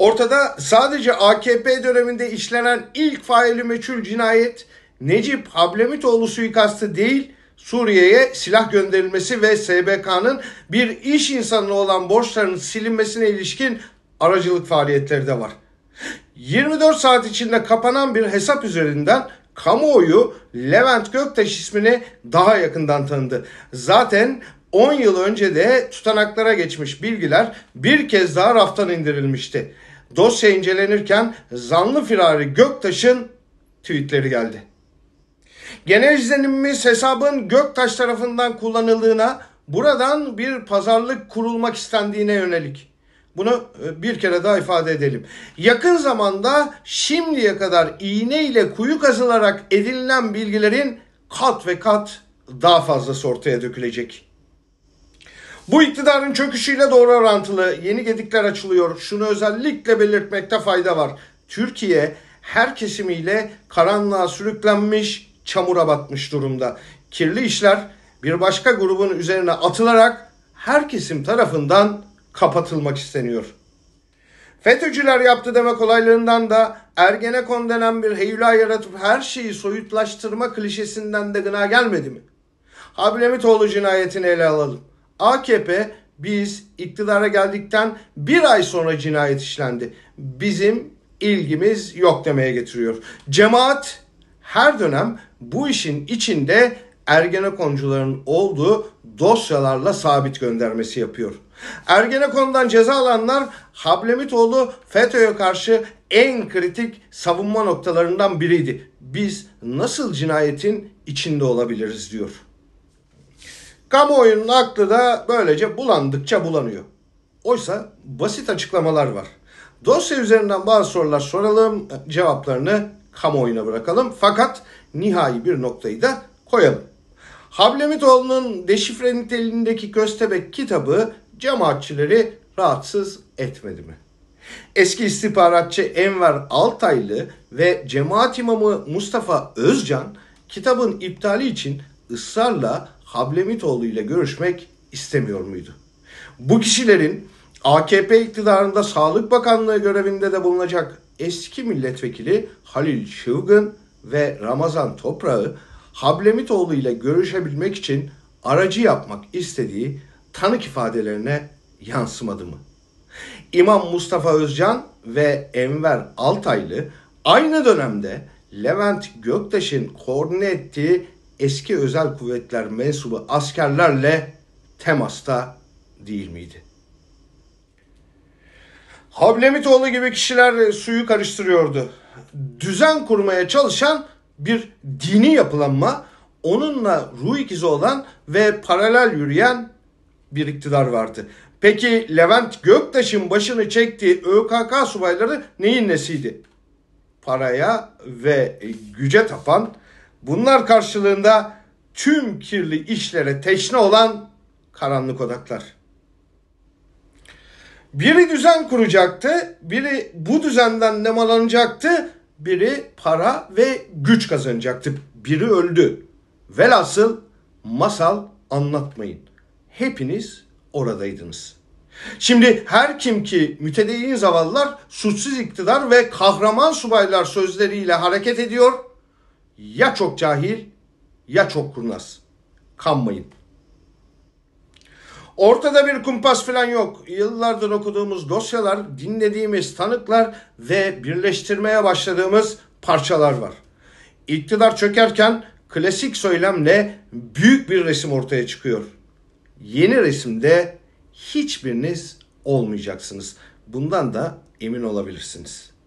Ortada sadece AKP döneminde işlenen ilk faili meçhul cinayet Necip Hablemitoğlu suikastı değil Suriye'ye silah gönderilmesi ve SBK'nın bir iş insanına olan borçlarının silinmesine ilişkin aracılık faaliyetleri de var. 24 saat içinde kapanan bir hesap üzerinden kamuoyu Levent Göktaş ismini daha yakından tanıdı. Zaten 10 yıl önce de tutanaklara geçmiş bilgiler bir kez daha raftan indirilmişti. Dosya incelenirken zanlı firari Göktaş'ın tweetleri geldi. Genel izlenimimiz hesabın Göktaş tarafından kullanıldığına, buradan bir pazarlık kurulmak istendiğine yönelik. Bunu e, bir kere daha ifade edelim. Yakın zamanda şimdiye kadar iğne ile kuyu kazılarak edinilen bilgilerin kat ve kat daha fazlası ortaya dökülecek. Bu iktidarın çöküşüyle doğru orantılı yeni gedikler açılıyor. Şunu özellikle belirtmekte fayda var. Türkiye her kesimiyle karanlığa sürüklenmiş, çamura batmış durumda. Kirli işler bir başka grubun üzerine atılarak her kesim tarafından kapatılmak isteniyor. FETÖ'cüler yaptı demek olaylarından da Ergenekon denen bir heyula yaratıp her şeyi soyutlaştırma klişesinden de gına gelmedi mi? Hablemitoğlu cinayetini ele alalım. AKP biz iktidara geldikten bir ay sonra cinayet işlendi. Bizim ilgimiz yok demeye getiriyor. Cemaat her dönem bu işin içinde Ergenekoncuların olduğu dosyalarla sabit göndermesi yapıyor. Ergenekon'dan ceza alanlar Hablemitoğlu FETÖ'ye karşı en kritik savunma noktalarından biriydi. Biz nasıl cinayetin içinde olabiliriz diyor. Kamuoyunun aklı da böylece bulandıkça bulanıyor. Oysa basit açıklamalar var. Dosya üzerinden bazı sorular soralım, cevaplarını kamuoyuna bırakalım. Fakat nihai bir noktayı da koyalım. Hablemitoğlu'nun deşifre niteliğindeki Köstebek kitabı cemaatçileri rahatsız etmedi mi? Eski istihbaratçı Enver Altaylı ve cemaat imamı Mustafa Özcan kitabın iptali için ısrarla Hablemitoğlu ile görüşmek istemiyor muydu? Bu kişilerin AKP iktidarında Sağlık Bakanlığı görevinde de bulunacak eski milletvekili Halil Şıvgın ve Ramazan Toprağı Hablemitoğlu ile görüşebilmek için aracı yapmak istediği tanık ifadelerine yansımadı mı? İmam Mustafa Özcan ve Enver Altaylı aynı dönemde Levent Göktaş'ın koordine ettiği eski özel kuvvetler mensubu askerlerle temasta değil miydi? Hablemitoğlu gibi kişiler suyu karıştırıyordu. Düzen kurmaya çalışan bir dini yapılanma, onunla ruh ikizi olan ve paralel yürüyen bir iktidar vardı. Peki Levent Göktaş'ın başını çektiği ÖKK subayları neyin nesiydi? Paraya ve güce tapan Bunlar karşılığında tüm kirli işlere teşne olan karanlık odaklar. Biri düzen kuracaktı, biri bu düzenden nemalanacaktı, biri para ve güç kazanacaktı. Biri öldü. Velhasıl masal anlatmayın. Hepiniz oradaydınız. Şimdi her kim ki mütedeyyin zavallar, suçsuz iktidar ve kahraman subaylar sözleriyle hareket ediyor, ya çok cahil ya çok kurnaz. Kanmayın. Ortada bir kumpas falan yok. Yıllardır okuduğumuz dosyalar, dinlediğimiz tanıklar ve birleştirmeye başladığımız parçalar var. İktidar çökerken klasik söylemle büyük bir resim ortaya çıkıyor. Yeni resimde hiçbiriniz olmayacaksınız. Bundan da emin olabilirsiniz.